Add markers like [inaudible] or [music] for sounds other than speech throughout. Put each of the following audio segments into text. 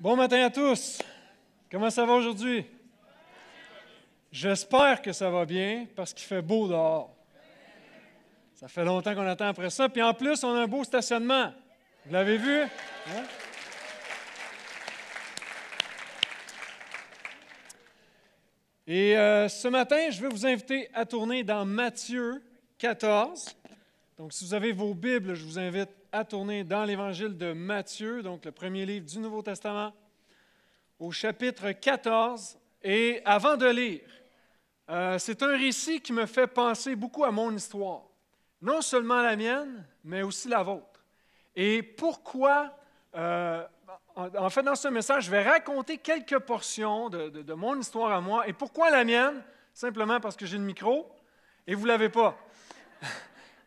Bon matin à tous. Comment ça va aujourd'hui? J'espère que ça va bien parce qu'il fait beau dehors. Ça fait longtemps qu'on attend après ça. Puis en plus, on a un beau stationnement. Vous l'avez vu? Hein? Et euh, ce matin, je vais vous inviter à tourner dans Matthieu 14. Donc, si vous avez vos Bibles, je vous invite à tourner dans l'évangile de Matthieu, donc le premier livre du Nouveau Testament, au chapitre 14. Et avant de lire, euh, c'est un récit qui me fait penser beaucoup à mon histoire, non seulement la mienne, mais aussi la vôtre. Et pourquoi, euh, en, fait, dans ce message, je vais raconter quelques portions de, de mon histoire à moi. Et pourquoi la mienne? Simplement parce que j'ai le micro et vous ne l'avez pas. [laughs]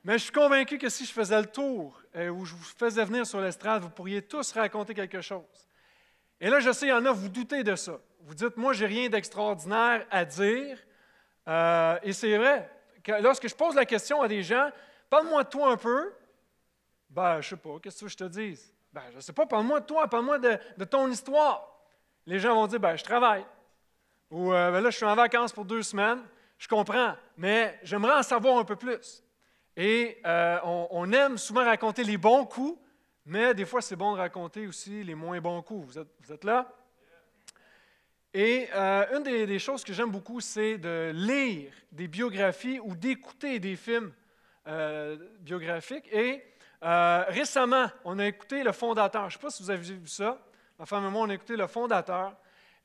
Mais je suis convaincu que si je faisais le tour euh, où je vous faisais venir sur l'estrade, vous pourriez tous raconter quelque chose. Et là, je sais, il y en a, vous doutez de ça. Vous dites, moi, j'ai rien d'extraordinaire à dire. Euh, et c'est vrai. lorsque je pose la question à des gens, parle-moi de toi un peu. Ben, je sais pas, qu'est-ce que je te dise? Ben, je sais pas, parle-moi de toi, parle-moi de, ton histoire. Les gens vont dire, ben, je travaille. Ou, euh, ben là, je suis en vacances pour deux semaines. Je comprends, mais j'aimerais en savoir un peu plus. Et euh, on, aime souvent raconter les bons coups, mais des fois, c'est bon de raconter aussi les moins bons coups. Vous êtes, là? Et euh, une des, choses que j'aime beaucoup, c'est de lire des biographies ou d'écouter des films euh, biographiques. Et récemment, on a écouté Le Fondateur. Je ne sais pas si vous avez vu ça. Enfin, moi, on a écouté Le Fondateur.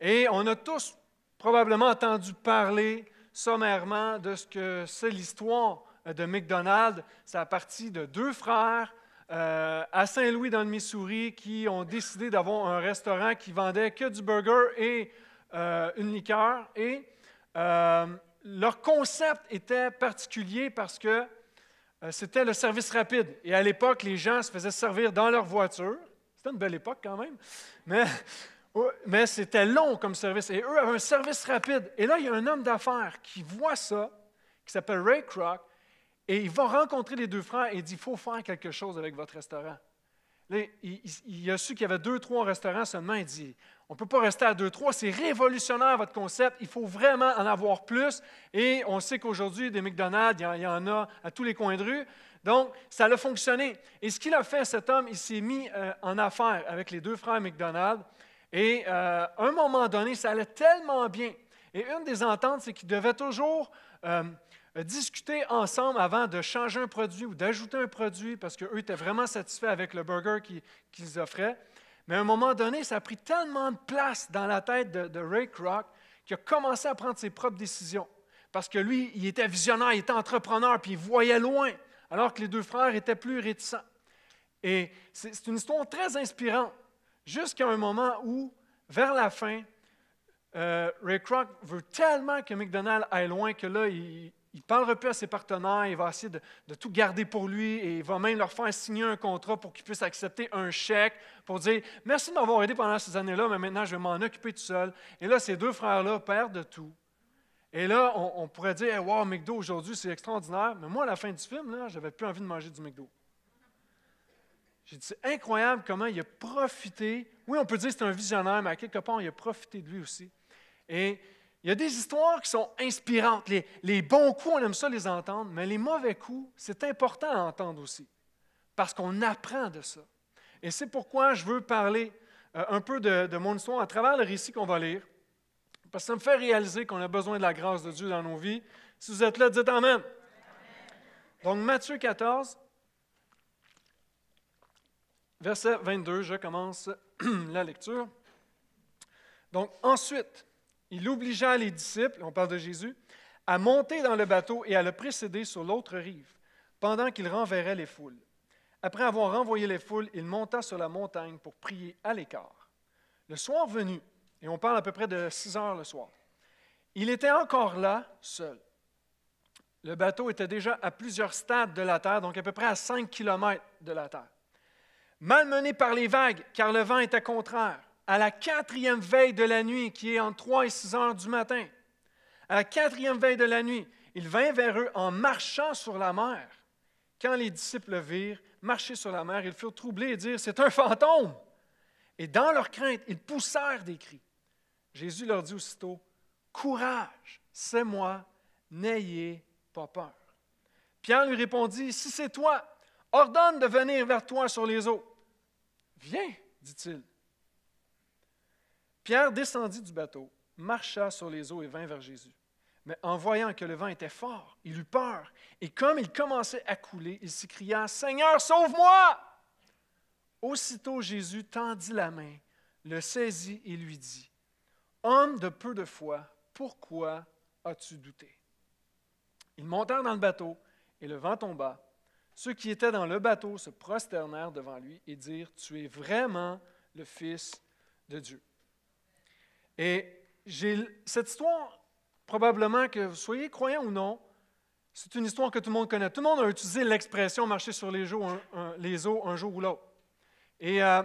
Et on a tous probablement entendu parler sommairement de ce que c'est l'histoire euh, de McDonald's, ça a parti de deux frères euh, à Saint-Louis dans le Missouri qui ont décidé d'avoir un restaurant qui vendait que du burger et euh, une liqueur. Et leur concept était particulier parce que c'était le service rapide. Et à l'époque, les gens se faisaient servir dans leur voiture. C'était une belle époque quand même. Mais, [laughs] mais c'était long comme service. Et eux avaient un service rapide. Et là, il y a un homme d'affaires qui voit ça, qui s'appelle Ray Kroc, et il va rencontrer les deux frères et il dit, il faut faire quelque chose avec votre restaurant. Là, il, il, a su qu'il y avait deux, trois restaurants seulement. Il dit, on ne peut pas rester à deux, trois. C'est révolutionnaire votre concept. Il faut vraiment en avoir plus. Et on sait qu'aujourd'hui, des McDonald's, il y en a à tous les coins de rue. Donc, ça a fonctionné. Et ce qu'il a fait, cet homme, il s'est mis euh, en affaire avec les deux frères McDonald's. Et euh, à un moment donné, ça allait tellement bien. Et une des ententes, c'est qu'il devait toujours... Euh, euh, discuter ensemble avant de changer un produit ou d'ajouter un produit parce qu'eux étaient vraiment satisfaits avec le burger qu'ils offraient. Mais à un moment donné, ça a pris tellement de place dans la tête de, Ray Kroc qu'il a commencé à prendre ses propres décisions. Parce que lui, il était visionnaire, il était entrepreneur, puis il voyait loin, alors que les deux frères étaient plus réticents. Et c'est une histoire très inspirante, jusqu'à un moment où, vers la fin, euh, Ray Kroc veut tellement que McDonald's aille loin que là, il, il ne parlera plus à ses partenaires, il va essayer de, tout garder pour lui et il va même leur faire signer un contrat pour qu'ils puissent accepter un chèque pour dire Merci de m'avoir aidé pendant ces années-là, mais maintenant je vais m'en occuper tout seul. Et là, ces deux frères-là perdent tout. Et là, on, pourrait dire Wow, McDo aujourd'hui, c'est extraordinaire. Mais moi, à la fin du film, j'avais plus envie de manger du McDo. J'ai dit C'est incroyable comment il a profité. Oui, on peut dire que c'est un visionnaire, mais à quelque part, il a profité de lui aussi. Et il y a des histoires qui sont inspirantes. Les, bons coups, on aime ça les entendre, mais les mauvais coups, c'est important à entendre aussi, parce qu'on apprend de ça. Et c'est pourquoi je veux parler euh, un peu de, de, mon histoire à travers le récit qu'on va lire, parce que ça me fait réaliser qu'on a besoin de la grâce de Dieu dans nos vies. Si vous êtes là, dites Amen. Donc Matthieu 14, verset 22, je commence [clears throat] la lecture. Donc ensuite, il obligea les disciples, on parle de Jésus, à monter dans le bateau et à le précéder sur l'autre rive, pendant qu'il renverrait les foules. Après avoir renvoyé les foules, il monta sur la montagne pour prier à l'écart. Le soir venu, et on parle à peu près de 6 heures le soir, il était encore là, seul. Le bateau était déjà à plusieurs stades de la terre, donc à peu près à 5 kilomètres de la terre. Malmené par les vagues, car le vent était contraire à la quatrième veille de la nuit, qui est entre 3 et 6 heures du matin, à la quatrième veille de la nuit, il vint vers eux en marchant sur la mer. Quand les disciples le virent marcher sur la mer, ils furent troublés et dirent, c'est un fantôme. Et dans leur crainte, ils poussèrent des cris. Jésus leur dit aussitôt, Courage, c'est moi, n'ayez pas peur. Pierre lui répondit, Si c'est toi, ordonne de venir vers toi sur les eaux. Viens, dit-il. Pierre descendit du bateau, marcha sur les eaux et vint vers Jésus. Mais en voyant que le vent était fort, il eut peur, et comme il commençait à couler, il s'écria, Seigneur, sauve-moi! Aussitôt Jésus tendit la main, le saisit et lui dit, Homme de peu de foi, pourquoi as-tu douté? Ils montèrent dans le bateau, et le vent tomba. Ceux qui étaient dans le bateau se prosternèrent devant lui et dirent, Tu es vraiment le Fils de Dieu. Et cette histoire, probablement que vous soyez croyant ou non, c'est une histoire que tout le monde connaît. Tout le monde a utilisé l'expression marcher sur les, eaux un, les eaux un jour ou l'autre. Et euh,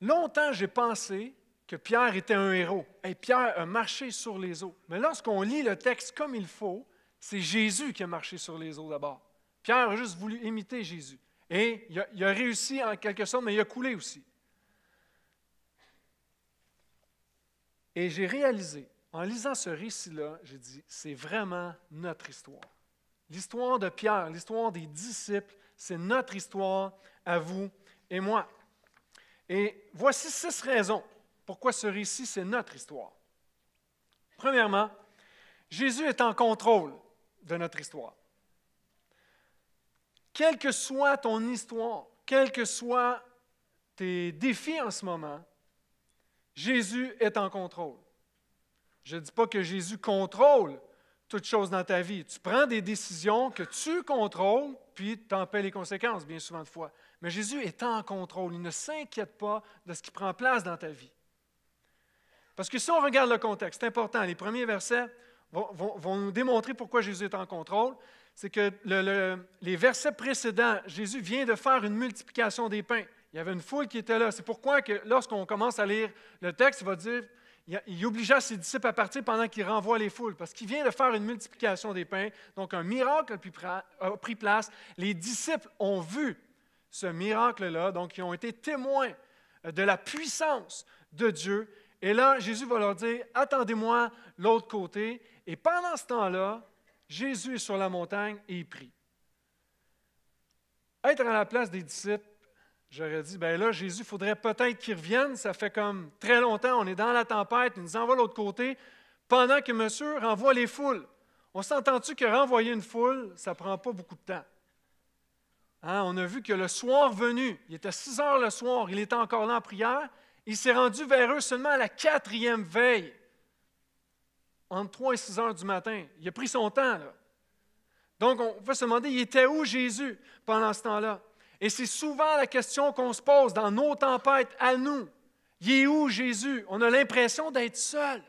longtemps, j'ai pensé que Pierre était un héros. Et Pierre a marché sur les eaux. Mais lorsqu'on lit le texte comme il faut, c'est Jésus qui a marché sur les eaux d'abord. Pierre a juste voulu imiter Jésus. Et il a, il a réussi en quelque sorte, mais il a coulé aussi. Et j'ai réalisé, en lisant ce récit-là, j'ai dit, c'est vraiment notre histoire. L'histoire de Pierre, l'histoire des disciples, c'est notre histoire à vous et moi. Et voici six raisons pourquoi ce récit, c'est notre histoire. Premièrement, Jésus est en contrôle de notre histoire. Quelle que soit ton histoire, quels que soient tes défis en ce moment, Jésus est en contrôle. Je ne dis pas que Jésus contrôle toutes choses dans ta vie. Tu prends des décisions que tu contrôles, puis tu en paies les conséquences, bien souvent de fois. Mais Jésus est en contrôle. Il ne s'inquiète pas de ce qui prend place dans ta vie. Parce que si on regarde le contexte, c'est important. Les premiers versets vont, nous démontrer pourquoi Jésus est en contrôle. C'est que les versets précédents, Jésus vient de faire une multiplication des pains il y avait une foule qui était là. C'est pourquoi que lorsqu'on commence à lire le texte, il va dire, il, obligea ses disciples à partir pendant qu'il renvoie les foules, parce qu'il vient de faire une multiplication des pains. Donc un miracle a pris place. Les disciples ont vu ce miracle-là, donc ils ont été témoins de la puissance de Dieu. Et là, Jésus va leur dire, attendez-moi l'autre côté. Et pendant ce temps-là, Jésus est sur la montagne et il prie. Être à la place des disciples, j'aurais dit, ben là, Jésus, il faudrait peut-être qu'il revienne. Ça fait comme très longtemps, on est dans la tempête, il nous envoie de l'autre côté, pendant que monsieur renvoie les foules. On s'entend-tu que renvoyer une foule, ça ne prend pas beaucoup de temps? Hein, on a vu que le soir venu, il était 6 heures le soir, il était encore là en prière, il s'est rendu vers eux seulement à la quatrième veille, entre 3 et 6 heures du matin. Il a pris son temps, là. Donc, on va se demander, il était où Jésus pendant ce temps-là? Et c'est souvent la question qu'on se pose dans nos tempêtes à nous. Il est où Jésus? On a l'impression d'être seul.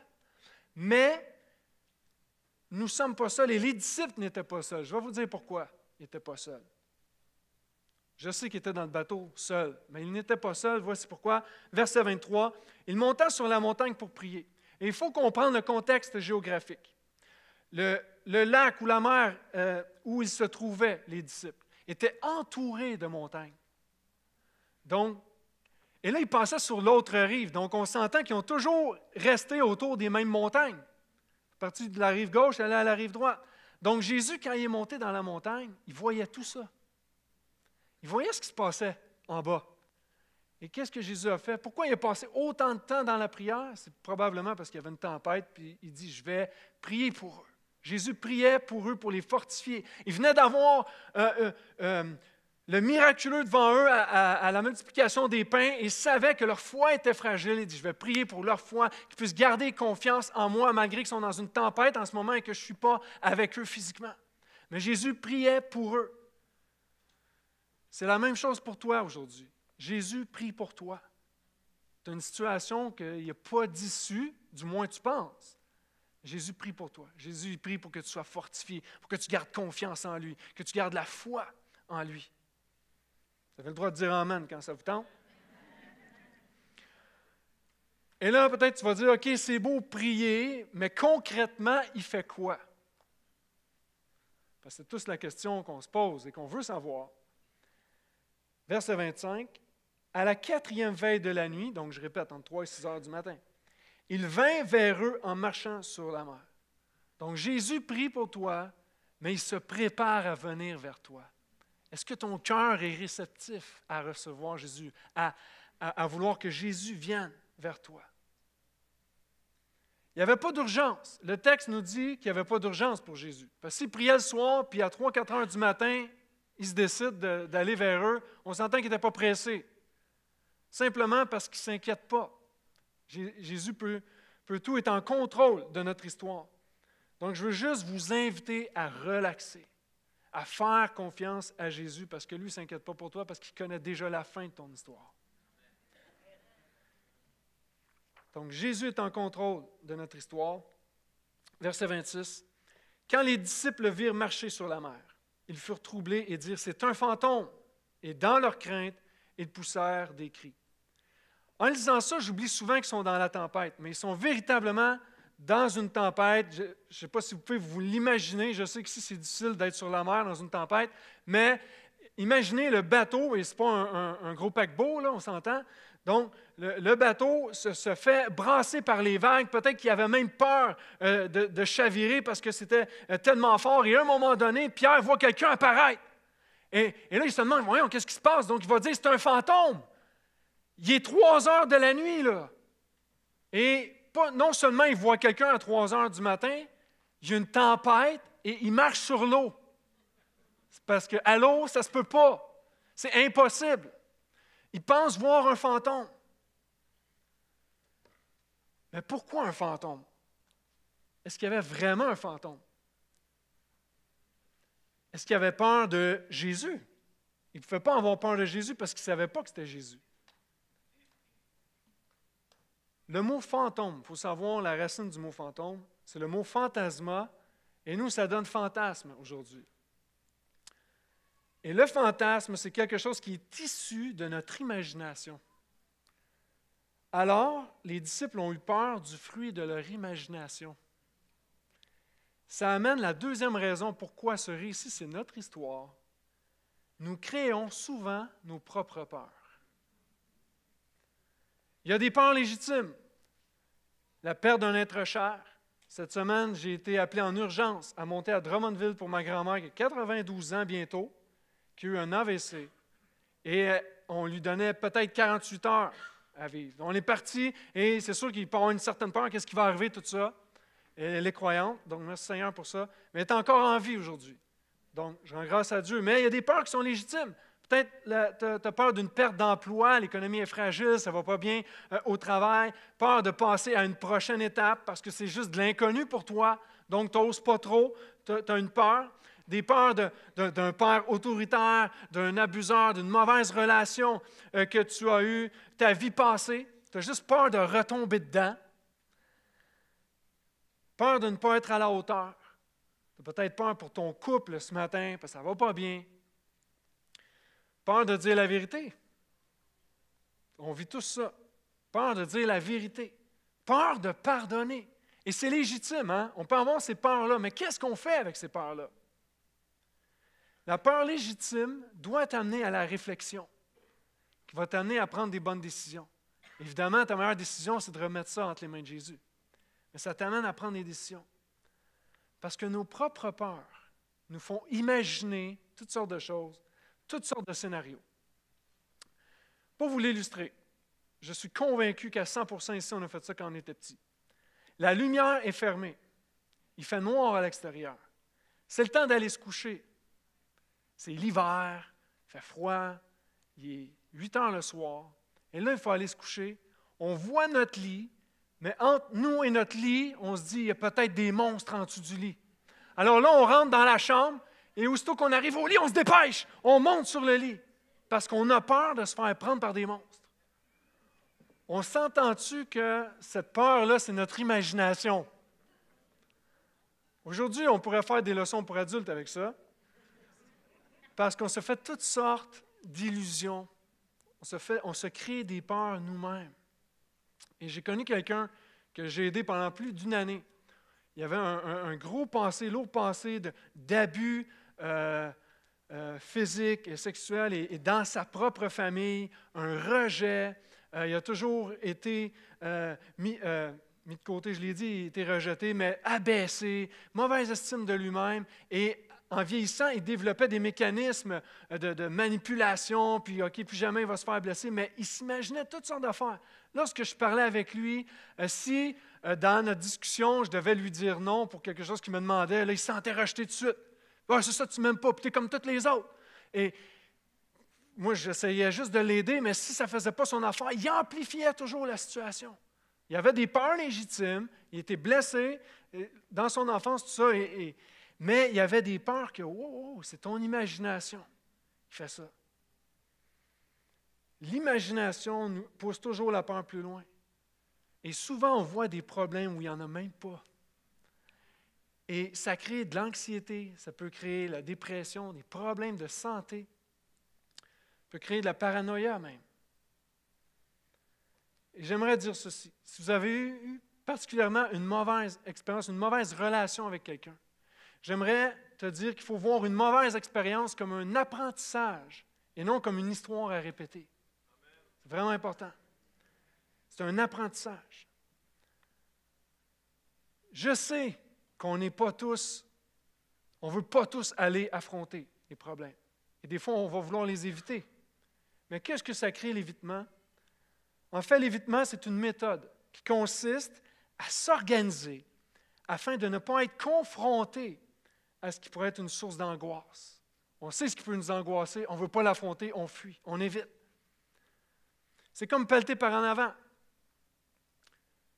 Mais nous ne sommes pas seuls et les disciples n'étaient pas seuls. Je vais vous dire pourquoi ils n'étaient pas seuls. Je sais qu'ils étaient dans le bateau seuls, mais ils n'étaient pas seuls. Voici pourquoi. Verset 23, Il montaient sur la montagne pour prier. Et il faut comprendre le contexte géographique. Le, lac ou la mer euh, où ils se trouvaient, les disciples était entouré de montagnes. Donc, et là, il passaient sur l'autre rive. Donc, on s'entend qu'ils ont toujours resté autour des mêmes montagnes. partir de la rive gauche, aller à la rive droite. Donc, Jésus, quand il est monté dans la montagne, il voyait tout ça. Il voyait ce qui se passait en bas. Et qu'est-ce que Jésus a fait? Pourquoi il a passé autant de temps dans la prière? C'est probablement parce qu'il y avait une tempête, puis il dit, je vais prier pour eux. Jésus priait pour eux, pour les fortifier. Ils venaient d'avoir euh, euh, euh, le miraculeux devant eux à, la multiplication des pains et savaient que leur foi était fragile. Ils dit, je vais prier pour leur foi, qu'ils puissent garder confiance en moi malgré qu'ils sont dans une tempête en ce moment et que je ne suis pas avec eux physiquement. Mais Jésus priait pour eux. C'est la même chose pour toi aujourd'hui. Jésus prie pour toi. Tu as une situation qu'il n'y a pas d'issue, du moins tu penses. Jésus prie pour toi. Jésus prie pour que tu sois fortifié, pour que tu gardes confiance en lui, que tu gardes la foi en lui. Vous avez le droit de dire Amen quand ça vous tente. Et là, peut-être tu vas dire, OK, c'est beau prier, mais concrètement, il fait quoi? Parce que c'est tous la question qu'on se pose et qu'on veut savoir. Verset 25, à la quatrième veille de la nuit, donc je répète, entre 3 et 6 heures du matin, il vint vers eux en marchant sur la mer. Donc Jésus prie pour toi, mais il se prépare à venir vers toi. Est-ce que ton cœur est réceptif à recevoir Jésus, à, vouloir que Jésus vienne vers toi? Il n'y avait pas d'urgence. Le texte nous dit qu'il n'y avait pas d'urgence pour Jésus. Parce qu'il priait le soir, puis à 3-4 heures du matin, il se décide d'aller vers eux. On s'entend qu'il n'était pas pressé. Simplement parce qu'il ne s'inquiète pas. Jésus peut, peut tout, est en contrôle de notre histoire. Donc, je veux juste vous inviter à relaxer, à faire confiance à Jésus, parce que lui ne s'inquiète pas pour toi, parce qu'il connaît déjà la fin de ton histoire. Donc, Jésus est en contrôle de notre histoire. Verset 26. Quand les disciples virent marcher sur la mer, ils furent troublés et dirent, c'est un fantôme. Et dans leur crainte, ils poussèrent des cris. En disant ça, j'oublie souvent qu'ils sont dans la tempête, mais ils sont véritablement dans une tempête. Je ne sais pas si vous pouvez vous l'imaginer. Je sais que c'est difficile d'être sur la mer dans une tempête, mais imaginez le bateau, et ce n'est pas un, gros paquebot, là, on s'entend. Donc, le, bateau se, fait brasser par les vagues. Peut-être qu'il avait même peur euh, de, chavirer parce que c'était euh, tellement fort. Et à un moment donné, Pierre voit quelqu'un apparaître. Et, et là, il se demande, voyons, qu'est-ce qui se passe? Donc, il va dire, c'est un fantôme. Il est 3 heures de la nuit, là. Et pas, non seulement il voit quelqu'un à 3 heures du matin, il y a une tempête et il marche sur l'eau. parce que l'eau, ça ne se peut pas. C'est impossible. Il pense voir un fantôme. Mais pourquoi un fantôme? Est-ce qu'il y avait vraiment un fantôme? Est-ce qu'il avait peur de Jésus? Il ne pouvait pas avoir peur de Jésus parce qu'il ne savait pas que c'était Jésus. Le mot fantôme, il faut savoir la racine du mot fantôme, c'est le mot fantasma, et nous, ça donne fantasme aujourd'hui. Et le fantasme, c'est quelque chose qui est issu de notre imagination. Alors, les disciples ont eu peur du fruit de leur imagination. Ça amène la deuxième raison pourquoi ce récit, c'est notre histoire. Nous créons souvent nos propres peurs. Il y a des peurs légitimes. La perte d'un être cher. Cette semaine, j'ai été appelé en urgence à monter à Drummondville pour ma grand-mère qui a 92 ans bientôt, qui a eu un AVC. Et euh, on lui donnait peut-être 48 heures à vivre. On est parti et c'est sûr qu'il peut avoir une certaine peur. Qu'est-ce qui va arriver, tout ça? Elle est croyante, donc merci Seigneur pour ça. Mais elle est encore en vie aujourd'hui. Donc, je rends grâce à Dieu. Mais il y a des peurs qui sont légitimes. Peut-être tu as peur d'une perte d'emploi, l'économie est fragile, ça ne va pas bien euh, au travail, peur de passer à une prochaine étape parce que c'est juste de l'inconnu pour toi, donc tu n'oses pas trop, tu as, une peur. Des peurs d'un père autoritaire, d'un abuseur, d'une mauvaise relation euh, que tu as eue, ta vie passée. Tu as juste peur de retomber dedans. Peur de ne pas être à la hauteur. Tu as peut-être peur pour ton couple ce matin parce que ça ne va pas bien Peur de dire la vérité. On vit tout ça. Peur de dire la vérité. Peur de pardonner. Et c'est légitime, hein? On peut avoir ces peurs-là, mais qu'est-ce qu'on fait avec ces peurs-là? La peur légitime doit t'amener à la réflexion, qui va t'amener à prendre des bonnes décisions. Évidemment, ta meilleure décision, c'est de remettre ça entre les mains de Jésus. Mais ça t'amène à prendre des décisions. Parce que nos propres peurs nous font imaginer toutes sortes de choses toutes sortes de scénarios. Pour vous l'illustrer, je suis convaincu qu'à 100 ici, on a fait ça quand on était petit. La lumière est fermée. Il fait noir à l'extérieur. C'est le temps d'aller se coucher. C'est l'hiver, il fait froid, il est 8 heures le soir. Et là, il faut aller se coucher. On voit notre lit, mais entre nous et notre lit, on se dit, il y a peut-être des monstres en dessous du lit. Alors là, on rentre dans la chambre, et aussitôt qu'on arrive au lit, on se dépêche, on monte sur le lit, parce qu'on a peur de se faire prendre par des monstres. On s'entend-tu que cette peur-là, c'est notre imagination? Aujourd'hui, on pourrait faire des leçons pour adultes avec ça, parce qu'on se fait toutes sortes d'illusions. On se, fait, on se crée des peurs nous-mêmes. Et j'ai connu quelqu'un que j'ai aidé pendant plus d'une année. Il y avait un, un gros passé, lourd passé d'abus, euh, euh, physique et sexuel et, dans sa propre famille, un rejet. Euh, il a toujours été mis, de côté, je l'ai dit, il a été rejeté, mais abaissé, mauvaise estime de lui-même et en vieillissant, il développait des mécanismes de, manipulation, puis OK, plus jamais il va se faire blesser, mais il s'imaginait toutes sortes d'affaires. Lorsque je parlais avec lui, si dans notre discussion, je devais lui dire non pour quelque chose qu'il me demandait, là, il se sentait rejeté tout de suite. Ah, c'est ça, tu ne m'aimes pas, puis tu es comme toutes les autres. Et moi, j'essayais juste de l'aider, mais si ça ne faisait pas son affaire, il amplifiait toujours la situation. Il avait des peurs légitimes, il était blessé dans son enfance, tout ça, mais il y avait des peurs que, oh, c'est ton imagination qui fait ça. L'imagination nous pousse toujours la peur plus loin. Et souvent, on voit des problèmes où il n'y en a même pas. Et ça crée de l'anxiété, ça peut créer la dépression, des problèmes de santé, ça peut créer de la paranoïa même. Et j'aimerais dire ceci. Si vous avez eu particulièrement une mauvaise expérience, une mauvaise relation avec quelqu'un, j'aimerais te dire qu'il faut voir une mauvaise expérience comme un apprentissage et non comme une histoire à répéter. C'est vraiment important. C'est un apprentissage. Je sais qu'on n'est pas tous, on ne veut pas tous aller affronter les problèmes. Et des fois, on va vouloir les éviter. Mais qu'est-ce que ça crée, l'évitement? En fait, l'évitement, c'est une méthode qui consiste à s'organiser afin de ne pas être confronté à ce qui pourrait être une source d'angoisse. On sait ce qui peut nous angoisser, on ne veut pas l'affronter, on fuit, on évite. C'est comme pelleter par en avant.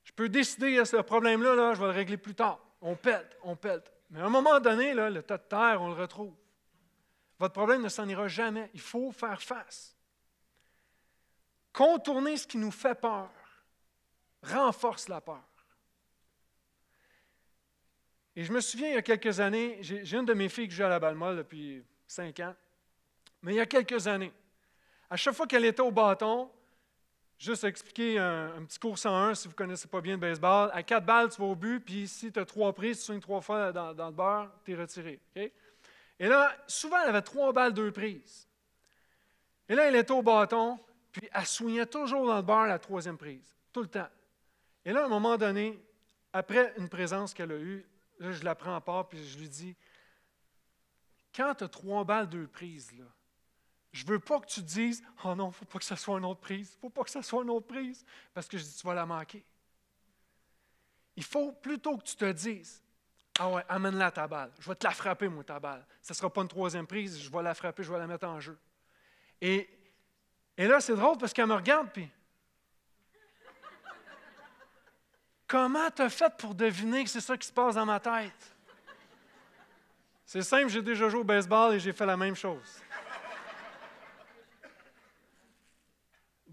Je peux décider, ce problème-là, là, je vais le régler plus tard on pète, on pète. Mais à un moment donné, le tas de terre, on le retrouve. Votre problème ne s'en ira jamais. Il faut faire face. Contourner ce qui nous fait peur renforce la peur. Et je me souviens, il y a quelques années, j'ai une de mes filles qui joue à la balle depuis cinq ans, mais il y a quelques années, à chaque fois qu'elle était au bâton, Juste expliquer un, petit cours 101 si vous ne connaissez pas bien le baseball. À quatre balles, tu vas au but, puis si tu as trois prises, tu soignes trois fois dans, le beurre, tu es retiré. Et là, souvent, elle avait trois balles, deux prises. Et là, elle était au bâton, puis elle soignait toujours dans le beurre la troisième prise, tout le temps. Et là, à un moment donné, après une présence qu'elle a eue, je la prends en part, puis je lui dis Quand tu as trois balles, deux prises, là, je ne veux pas que tu dises Oh non, il ne faut pas que ce soit une autre prise. Il ne faut pas que ce soit une autre prise parce que je dis Tu vas la manquer. Il faut plutôt que tu te dises Ah ouais, amène-la ta balle. Je vais te la frapper, moi, ta balle. Ce ne sera pas une troisième prise. Je vais la frapper, je vais la mettre en jeu. Et, là, c'est drôle parce qu'elle me regarde, puis. Comment as fait pour deviner que c'est ça qui se passe dans ma tête? C'est simple, j'ai déjà joué au baseball et j'ai fait la même chose.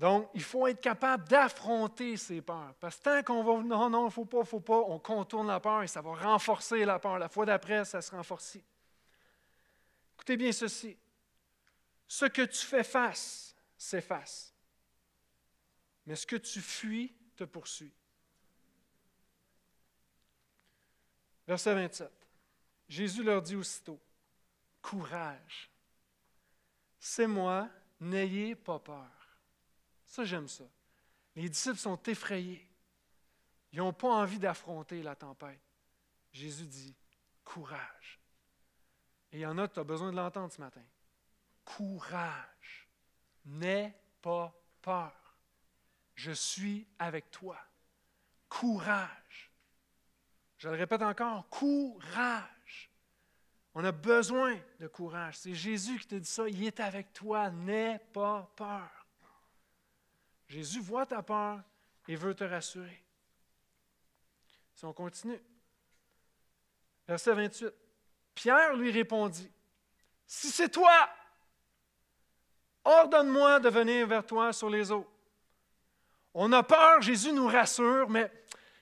Donc, il faut être capable d'affronter ces peurs. Parce que tant qu'on va, non, non, il ne faut pas, il ne faut pas, on contourne la peur et ça va renforcer la peur. La fois d'après, ça se renforce. Écoutez bien ceci. Ce que tu fais face s'efface. Mais ce que tu fuis te poursuit. Verset 27. Jésus leur dit aussitôt, Courage, c'est moi, n'ayez pas peur. Ça, j'aime ça. Les disciples sont effrayés. Ils n'ont pas envie d'affronter la tempête. Jésus dit, courage. Et il y en a, tu as besoin de l'entendre ce matin. Courage. N'aie pas peur. Je suis avec toi. Courage. Je le répète encore, courage. On a besoin de courage. C'est Jésus qui te dit ça. Il est avec toi. N'aie pas peur. Jésus voit ta peur et veut te rassurer. Si on continue, verset 28, Pierre lui répondit, Si c'est toi, ordonne-moi de venir vers toi sur les eaux. On a peur, Jésus nous rassure, mais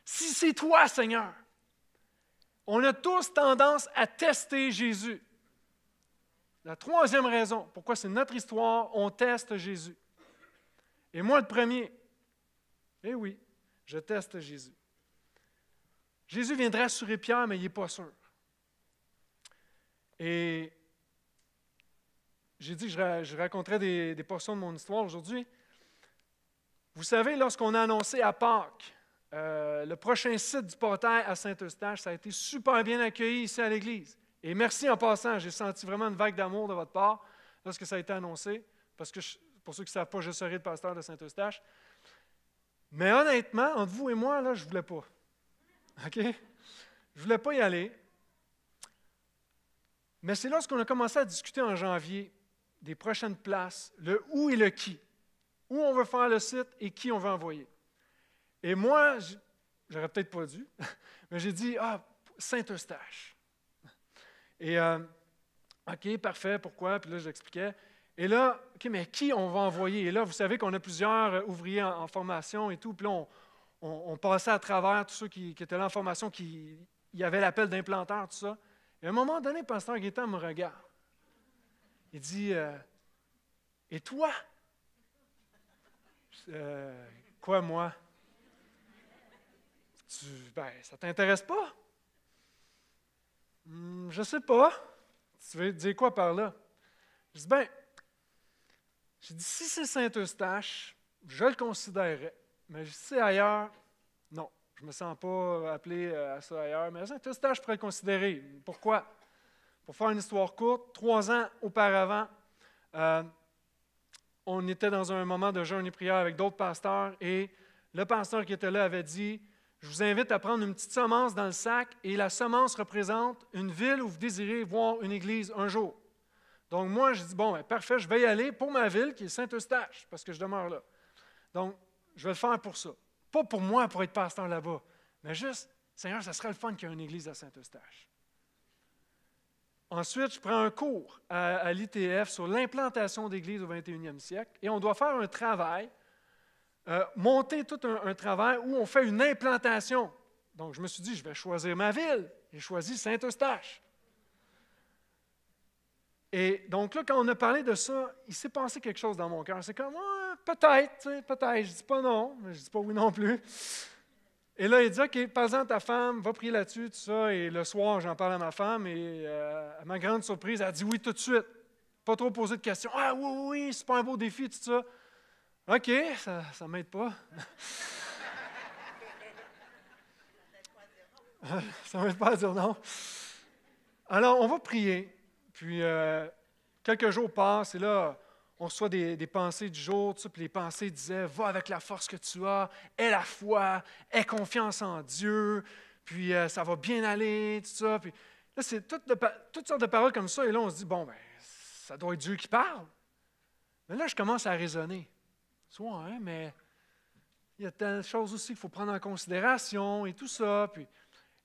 si c'est toi, Seigneur, on a tous tendance à tester Jésus. La troisième raison pourquoi c'est notre histoire, on teste Jésus. Et moi le premier. Eh oui, je teste Jésus. Jésus viendra assurer Pierre, mais il n'est pas sûr. Et j'ai dit que je, raconterai des, portions de mon histoire aujourd'hui. Vous savez, lorsqu'on a annoncé à Pâques euh, le prochain site du portail à Saint-Eustache, ça a été super bien accueilli ici à l'Église. Et merci en passant, j'ai senti vraiment une vague d'amour de votre part lorsque ça a été annoncé, parce que je, pour ceux qui ne savent pas, je serai le pasteur de Saint-Eustache. Mais honnêtement, entre vous et moi, là, je ne voulais pas. OK? Je ne voulais pas y aller. Mais c'est lorsqu'on a commencé à discuter en janvier des prochaines places, le où et le qui. Où on veut faire le site et qui on veut envoyer. Et moi, j'aurais peut-être pas dû, [laughs] mais j'ai dit Ah, Saint-Eustache. Et euh, OK, parfait, pourquoi? Puis là, j'expliquais. Et là, OK, mais qui on va envoyer? Et là, vous savez qu'on a plusieurs euh, ouvriers en, formation et tout. Puis là, on, passait à travers tous ceux qui, étaient là en formation, qui y avait l'appel d'implanteur, tout ça. Et à un moment donné, Pasteur Guétan me regarde. Il dit euh, Et toi euh, Quoi, moi tu, ben, ça t'intéresse pas Je hum, Je sais pas. Tu veux dire quoi par là Je dis Ben, j'ai dit, si c'est Saint-Eustache, je le considérerais. Mais si c'est ailleurs, non. Je ne me sens pas appelé euh, à ça ailleurs. Mais Saint-Eustache, je pourrais le considérer. Pourquoi? Pour faire une histoire courte, trois ans auparavant, euh, on était dans un moment de jeûne et prière avec d'autres pasteurs et le pasteur qui était là avait dit Je vous invite à prendre une petite semence dans le sac et la semence représente une ville où vous désirez voir une église un jour. Donc, moi, je dis, bon, ben, parfait, je vais y aller pour ma ville qui est Saint-Eustache, parce que je demeure là. Donc, je vais le faire pour ça. Pas pour moi, pour être pasteur là-bas, mais juste, Seigneur, ça serait le fun qu'il y ait une église à Saint-Eustache. Ensuite, je prends un cours à, l'ITF sur l'implantation d'églises au 21e siècle, et on doit faire un travail, euh, monter tout un, un travail où on fait une implantation. Donc, je me suis dit, je vais choisir ma ville. J'ai choisi Saint-Eustache. Et donc là, quand on a parlé de ça, il s'est passé quelque chose dans mon cœur. C'est comme, peut-être, peut-être, je dis pas non, mais je dis pas oui non plus. Et là, il dit, OK, par exemple, ta femme, va prier là-dessus, tout ça. Et le soir, j'en parle à ma femme et euh, à ma grande surprise, elle dit oui tout de suite. Pas trop poser de questions. Ah oui, oui, c'est pas un beau défi, tout ça. OK, ça ne m'aide pas. [laughs] ça ne m'aide pas à dire non. Alors, on va prier. Puis, euh, quelques jours passent et là, on reçoit des, pensées du jour, tu puis les pensées disaient Va avec la force que tu as, aie la foi, aie confiance en Dieu, puis euh, ça va bien aller, tout ça. Puis là, c'est toutes, sortes de paroles comme ça, et là, on se dit Bon, ben, ça doit être Dieu qui parle. Mais là, je commence à raisonner. Soit, hein, mais il y a telle chose aussi qu'il faut prendre en considération et tout ça. Puis,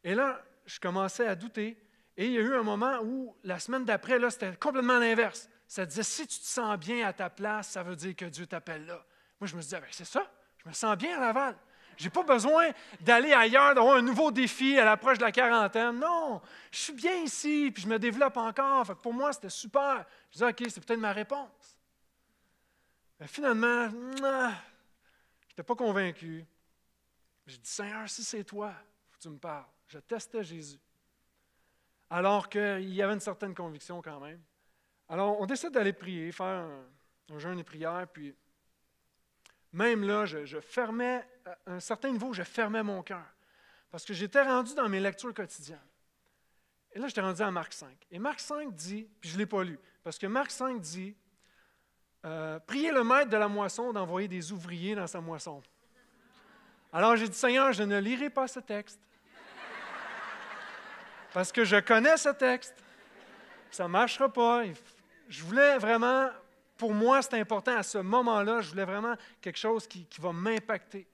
et là, je commençais à douter. Et il y a eu un moment où, la semaine d'après, là, c'était complètement l'inverse. Ça disait, si tu te sens bien à ta place, ça veut dire que Dieu t'appelle là. Moi, je me disais, dit, ben, c'est ça, je me sens bien à Laval. Je n'ai pas besoin d'aller ailleurs, d'avoir un nouveau défi à l'approche de la quarantaine. Non, je suis bien ici, puis je me développe encore. Fait pour moi, c'était super. Je disais, OK, c'est peut-être ma réponse. Mais finalement, ah, je n'étais pas convaincu. J'ai dit, Seigneur, si c'est toi, tu me parles. Je testais Jésus alors qu'il y avait une certaine conviction quand même. Alors, on décide d'aller prier, faire un, jeûne et prière, puis même là, je, fermais, à euh, un certain niveau, je fermais mon cœur, parce que j'étais rendu dans mes lectures quotidiennes. Et là, j'étais rendu à Marc 5. Et Marc 5 dit, puis je ne l'ai pas lu, parce que Marc 5 dit, euh, priez le maître de la moisson d'envoyer des ouvriers dans sa moisson. Alors j'ai dit, Seigneur, je ne lirai pas ce texte parce que je connais ce texte. Ça ne marchera pas. Je voulais vraiment, pour moi, c'est important à ce moment-là, je voulais vraiment quelque chose qui, va m'impacter.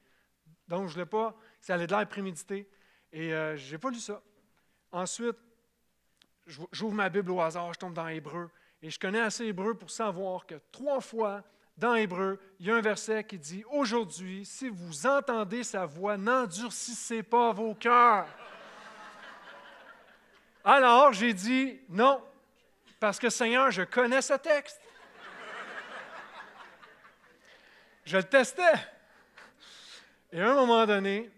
Donc, je ne voulais pas, ça allait de l'air prémédité. Et euh, j'ai je n'ai pas lu ça. Ensuite, j'ouvre ma Bible au hasard, je tombe dans Hébreu. Et je connais assez Hébreu pour savoir que trois fois dans Hébreu, il y a un verset qui dit Aujourd'hui, si vous entendez sa voix, n'endurcissez pas vos cœurs. Alors, j'ai dit non, parce que Seigneur, je connais ce texte. Je le testais. Et à un moment donné,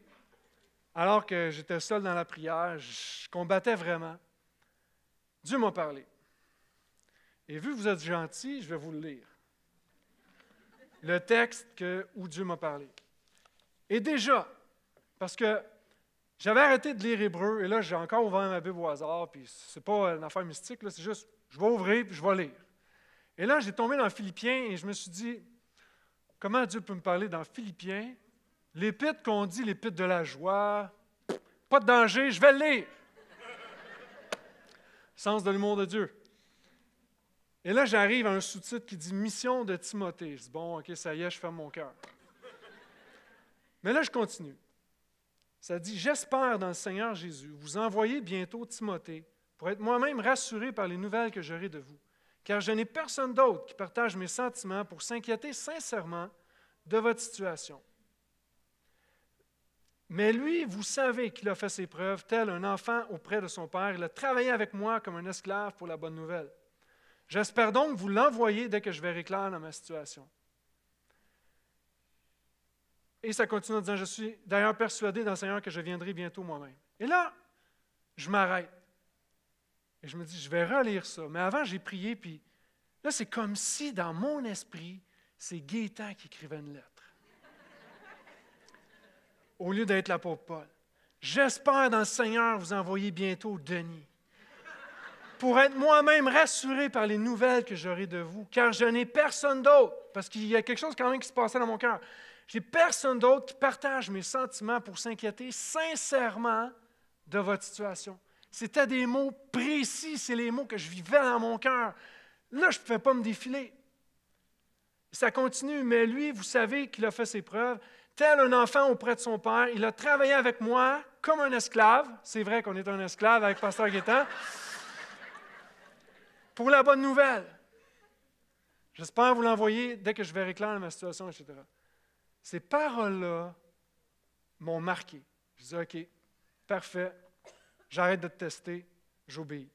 alors que j'étais seul dans la prière, je combattais vraiment. Dieu m'a parlé. Et vu que vous êtes gentil, je vais vous le lire. Le texte que, où Dieu m'a parlé. Et déjà, parce que j'avais arrêté de lire Hébreu, et là, j'ai encore ouvert ma Bible au hasard, puis c'est pas une affaire mystique, c'est juste, je vais ouvrir, puis je vais lire. Et là, j'ai tombé dans Philippiens, et je me suis dit, comment Dieu peut me parler dans Philippiens? L'épître qu'on dit, l'épître de la joie, pas de danger, je vais le lire. Sens de l'humour de Dieu. Et là, j'arrive à un sous-titre qui dit Mission de Timothée. bon, OK, ça y est, je ferme mon cœur. Mais là, je continue. Ça dit, j'espère dans le Seigneur Jésus vous envoyer bientôt Timothée pour être moi-même rassuré par les nouvelles que j'aurai de vous, car je n'ai personne d'autre qui partage mes sentiments pour s'inquiéter sincèrement de votre situation. Mais lui, vous savez qu'il a fait ses preuves, tel un enfant auprès de son père. Il a travaillé avec moi comme un esclave pour la bonne nouvelle. J'espère donc vous l'envoyer dès que je verrai clair dans ma situation. Et ça continue en disant, je suis d'ailleurs persuadé dans le Seigneur que je viendrai bientôt moi-même. Et là, je m'arrête. Et je me dis, je vais relire ça. Mais avant, j'ai prié, puis là, c'est comme si dans mon esprit, c'est Gaétan qui écrivait une lettre. Au lieu d'être l'apôtre Paul. J'espère dans le Seigneur vous envoyer bientôt Denis pour être moi-même rassuré par les nouvelles que j'aurai de vous, car je n'ai personne d'autre, parce qu'il y a quelque chose quand même qui se passait dans mon cœur. J'ai personne d'autre qui partage mes sentiments pour s'inquiéter sincèrement de votre situation. C'était des mots précis, c'est les mots que je vivais dans mon cœur. Là, je ne pouvais pas me défiler. Ça continue, mais lui, vous savez qu'il a fait ses preuves. Tel un enfant auprès de son père, il a travaillé avec moi comme un esclave. C'est vrai qu'on est un esclave avec Pasteur Guétan. Pour la bonne nouvelle. J'espère vous l'envoyer dès que je vais clair ma situation, etc. Ces paroles-là m'ont marqué. Je disais, OK, parfait, j'arrête de te tester, j'obéis.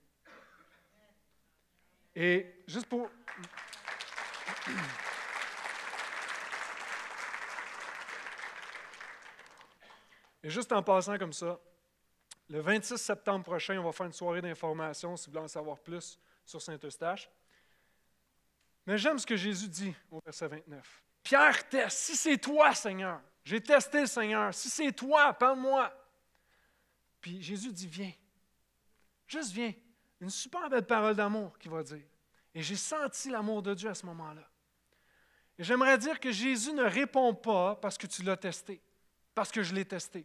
Et juste pour... [clears throat] Et juste en passant comme ça, le 26 septembre prochain, on va faire une soirée d'information si vous voulez en savoir plus sur Saint-Eustache. Mais j'aime ce que Jésus dit au verset 29. Pierre teste, si c'est toi, Seigneur, j'ai testé le Seigneur, si c'est toi, parle-moi. Puis Jésus dit, viens, juste viens. Une super belle parole d'amour qu'il va dire. Et j'ai senti l'amour de Dieu à ce moment-là. Et j'aimerais dire que Jésus ne répond pas parce que tu l'as testé, parce que je l'ai testé.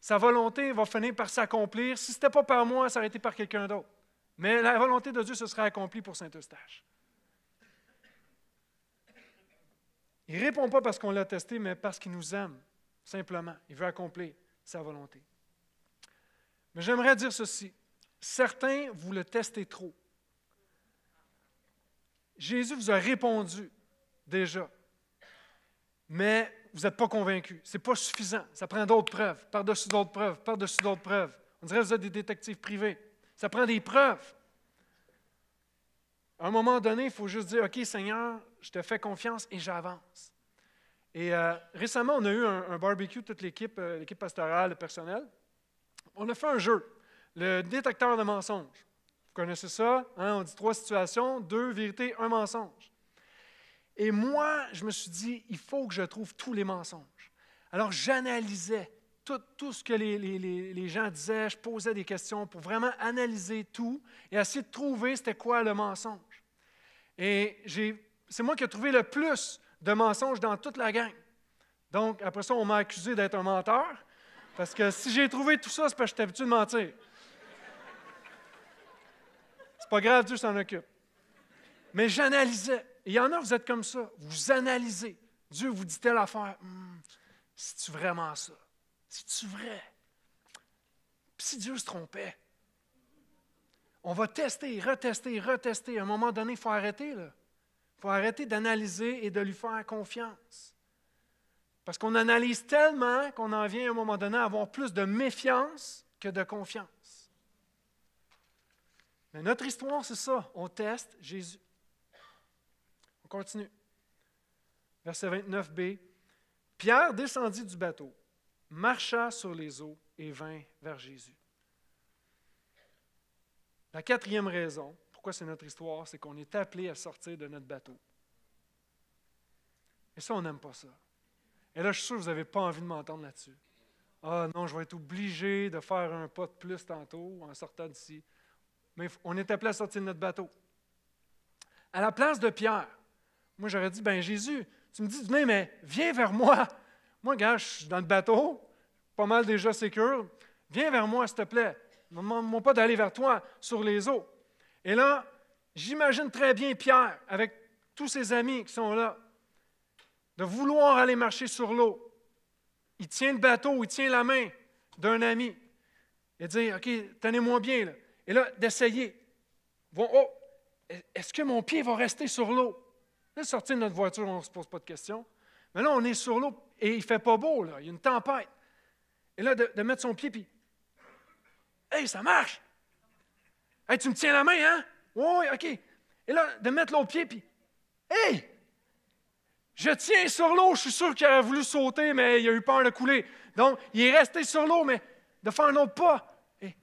Sa volonté va finir par s'accomplir. Si ce n'était pas par moi, ça aurait été par quelqu'un d'autre. Mais la volonté de Dieu se serait accomplie pour Saint-Eustache. Il ne répond pas parce qu'on l'a testé, mais parce qu'il nous aime, simplement. Il veut accomplir sa volonté. Mais j'aimerais dire ceci. Certains, vous le testez trop. Jésus vous a répondu déjà, mais vous n'êtes pas convaincu. Ce n'est pas suffisant. Ça prend d'autres preuves, par-dessus d'autres preuves, par-dessus d'autres preuves. On dirait que vous êtes des détectives privés. Ça prend des preuves. À un moment donné, il faut juste dire, OK Seigneur, je te fais confiance et j'avance. Et euh, récemment, on a eu un, barbecue, toute l'équipe, euh, l'équipe pastorale, le personnel. On a fait un jeu, le détecteur de mensonges. Vous connaissez ça? Hein? On dit trois situations, deux vérités, un mensonge. Et moi, je me suis dit, il faut que je trouve tous les mensonges. Alors, j'analysais tout, tout, ce que les, les, gens disaient, je posais des questions pour vraiment analyser tout et essayer de trouver c'était quoi le mensonge. Et j'ai c'est moi qui ai trouvé le plus de mensonges dans toute la gang. Donc, après ça, on m'a accusé d'être un menteur, parce que si j'ai trouvé tout ça, c'est parce que j'étais habitué de mentir. C'est pas grave, Dieu s'en occupe. Mais j'analysais. Il y en a, vous êtes comme ça. Vous analysez. Dieu vous dit telle affaire. Hum, C'est-tu vraiment ça? C'est-tu vrai? Puis si Dieu se trompait, on va tester, retester, retester. À un moment donné, il faut arrêter. Là. Il faut arrêter d'analyser et de lui faire confiance. Parce qu'on analyse tellement qu'on en vient à un moment donné à avoir plus de méfiance que de confiance. Mais notre histoire, c'est ça. On teste Jésus. On continue. Verset 29b. Pierre descendit du bateau, marcha sur les eaux et vint vers Jésus. La quatrième raison, pourquoi c'est notre histoire, c'est qu'on est appelé à sortir de notre bateau. Et ça, on n'aime pas ça. Et là, je suis sûr que vous n'avez pas envie de m'entendre là-dessus. Ah non, je vais être obligé de faire un pas de plus tantôt en sortant d'ici. Mais on est appelé à sortir de notre bateau. À la place de Pierre, moi j'aurais dit, ben Jésus, tu me dis, venez, mais viens vers moi. Moi, gars, je suis dans le bateau, pas mal déjà sécure. Viens vers moi, s'il te plaît. Ne demande pas d'aller vers toi sur les eaux. Et là, j'imagine très bien Pierre, avec tous ses amis qui sont là, de vouloir aller marcher sur l'eau. Il tient le bateau, il tient la main d'un ami et dire, OK, tenez-moi bien. Et là, d'essayer. oh, est-ce que mon pied va rester sur l'eau? Là, sortir de notre voiture, on ne se pose pas de questions. Mais là, on est sur l'eau et il ne fait pas beau, il y a une tempête. Et là, de, mettre son pied, puis, hey, ça marche! tu me tiens la main, hein? Oui, OK. Et là, de mettre l'autre pied, puis. Hey! Je tiens sur l'eau, je suis sûr qu'il aurait voulu sauter, mais il a eu peur de couler. Donc, il est resté sur l'eau, mais de faire un autre pas. Et,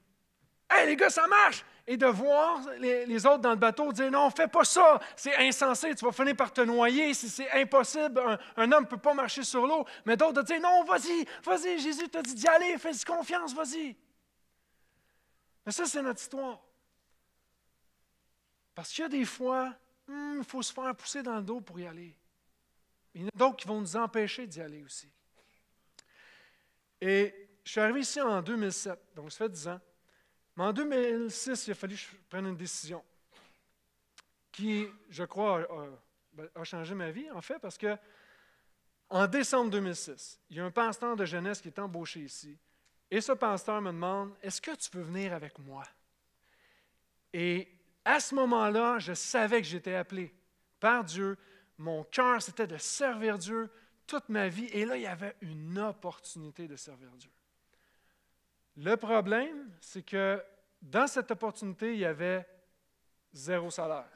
hey, les gars, ça marche! Et de voir les, autres dans le bateau dire non, fais pas ça, c'est insensé, tu vas finir par te noyer, c'est impossible, un, homme ne peut pas marcher sur l'eau. Mais d'autres de dire non, vas-y, vas-y, Jésus t'a dit d'y aller, fais-y confiance, vas-y. Mais ça, c'est notre histoire. Parce qu'il y a des fois, hmm, il faut se faire pousser dans le dos pour y aller. Il y en a d'autres qui vont nous empêcher d'y aller aussi. Et je suis arrivé ici en 2007, donc ça fait 10 ans. Mais en 2006, il a fallu que je prenne une décision qui, je crois, a, ben, changé ma vie, en fait, parce que en décembre 2006, il y a un pasteur de jeunesse qui est embauché ici. Et ce pasteur me demande Est-ce que tu veux venir avec moi Et à ce moment-là, je savais que j'étais appelé par Dieu. Mon cœur, c'était de servir Dieu toute ma vie. Et là, il y avait une opportunité de servir Dieu. Le problème, c'est que dans cette opportunité, il y avait zéro salaire.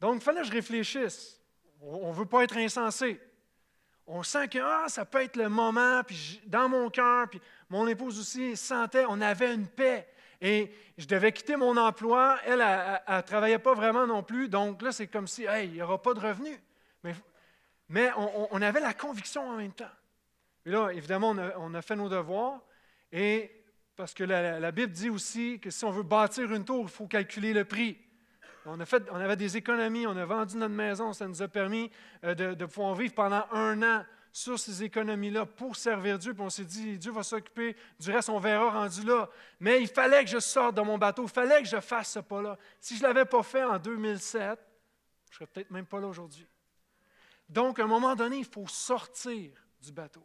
Donc, il fallait que je réfléchisse. On ne veut pas être insensé. On sent que ah, ça peut être le moment, puis dans mon cœur, mon épouse aussi sentait, on avait une paix. Et je devais quitter mon emploi. Elle, ne travaillait pas vraiment non plus. Donc là, c'est comme si, hey, il n'y aura pas de revenus. Mais, on, avait la conviction en même temps. Et là, évidemment, on a, fait nos devoirs. Et parce que la, Bible dit aussi que si on veut bâtir une tour, il faut calculer le prix. On, avait des économies, on a vendu notre maison, ça nous a permis euh, de pouvoir vivre pendant un an sur ces économies-là pour servir Dieu. Puis on s'est dit, Dieu va s'occuper du reste, on verra rendu là. Mais il fallait que je sorte de mon bateau, il fallait que je fasse ce pas-là. Si je ne l'avais pas fait en 2007, je ne serais peut-être même pas là aujourd'hui. Donc, à un moment donné, il faut sortir du bateau.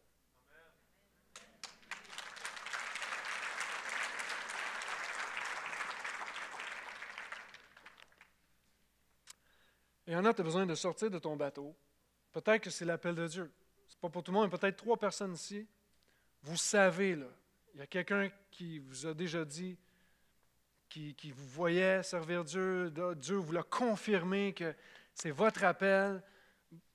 Il y en a, tu as besoin de sortir de ton bateau. Peut-être que c'est l'appel de Dieu pas pour tout le monde, mais peut-être trois personnes ici, vous savez, là, il y a quelqu'un qui vous a déjà dit, qui, vous voyait servir Dieu, Dieu vous l'a confirmé que c'est votre appel.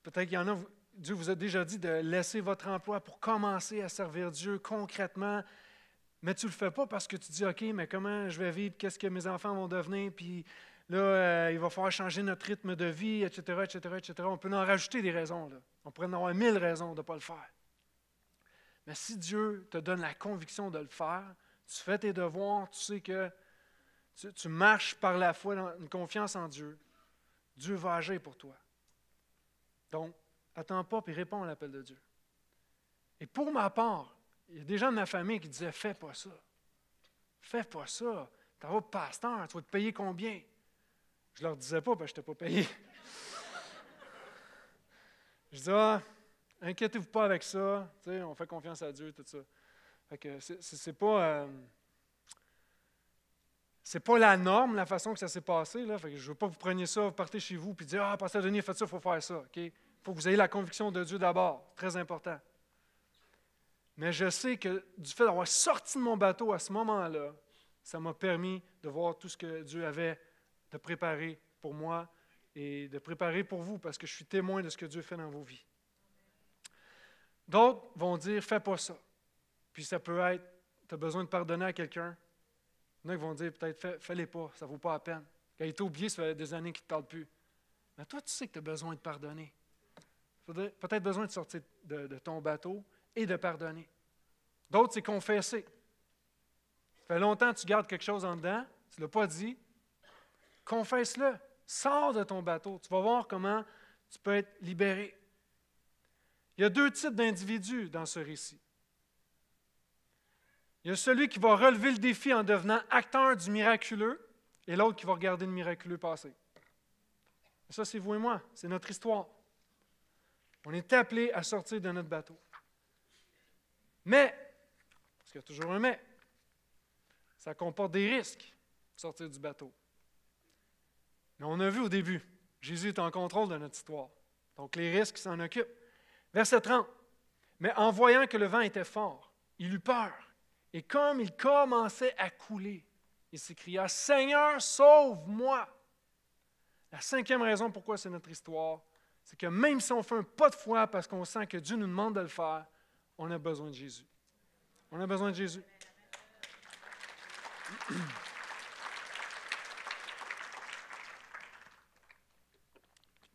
Peut-être qu'il y en a, Dieu vous a déjà dit de laisser votre emploi pour commencer à servir Dieu concrètement, mais tu ne le fais pas parce que tu dis, OK, mais comment je vais vivre, qu'est-ce que mes enfants vont devenir, puis là, euh, il va falloir changer notre rythme de vie, etc., etc., etc. On peut en rajouter des raisons. Là. On pourrait en avoir mille raisons de ne pas le faire. Mais si Dieu te donne la conviction de le faire, tu fais tes devoirs, tu sais que tu, marches par la foi dans une confiance en Dieu, Dieu va agir pour toi. Donc, attends pas et réponds à l'appel de Dieu. Et pour ma part, il y a des gens de ma famille qui disaient Fais pas ça. Fais pas ça. T'en vas pasteur, tu vas te payer combien? Je leur disais pas, parce que je n'étais pas payé. Je dis, ah, inquiétez-vous pas avec ça. on fait confiance à Dieu, tout ça. Fait que c'est pas. Euh, c'est pas la norme, la façon que ça s'est passé. Là. Fait je ne veux pas que vous preniez ça, vous partez chez vous, puis dire Ah, Pasteur Denis, faites ça, il faut faire ça. Il faut que vous ayez la conviction de Dieu d'abord. Très important. Mais je sais que du fait d'avoir sorti de mon bateau à ce moment-là, ça m'a permis de voir tout ce que Dieu avait de préparer pour moi et de préparer pour vous parce que je suis témoin de ce que Dieu fait dans vos vies. D'autres vont dire fais pas ça. Puis ça peut être tu as besoin de pardonner à quelqu'un. D'autres vont dire peut-être fais, les pas, ça vaut pas la peine. Quand il t'a oublié, ça fait des années qu'il ne te parle plus. Mais toi, tu sais que tu as besoin de pardonner. Peut-être besoin de sortir de, de ton bateau et de pardonner. D'autres, c'est confesser. Ça fait longtemps que tu gardes quelque chose en dedans, tu ne l'as pas dit. Confesse-le. Sors de ton bateau. Tu vas voir comment tu peux être libéré. Il y a deux types d'individus dans ce récit. Il y a celui qui va relever le défi en devenant acteur du miraculeux et l'autre qui va regarder le miraculeux passer. ça, c'est vous et moi. C'est notre histoire. On est appelé à sortir de notre bateau. Mais, parce qu'il y a toujours un mais, ça comporte des risques, sortir du bateau. Mais on a vu au début, Jésus est en contrôle de notre histoire. Donc les risques s'en occupent. Verset 30. Mais en voyant que le vent était fort, il eut peur. Et comme il commençait à couler, il s'écria, Seigneur, sauve-moi. La cinquième raison pourquoi c'est notre histoire, c'est que même si on fait un pas de foi parce qu'on sent que Dieu nous demande de le faire, on a besoin de Jésus. On a besoin de Jésus.